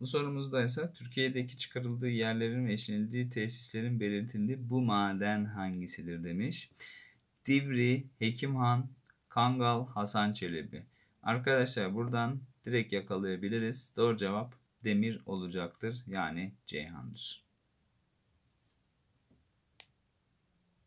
Bu sorumuzda ise Türkiye'deki çıkarıldığı yerlerin ve işlenildiği tesislerin belirtildiği bu maden hangisidir demiş. Divri, Hekimhan, Kangal, Hasan Çelebi. Arkadaşlar buradan direkt yakalayabiliriz. Doğru cevap demir olacaktır. Yani Ceyhan'dır.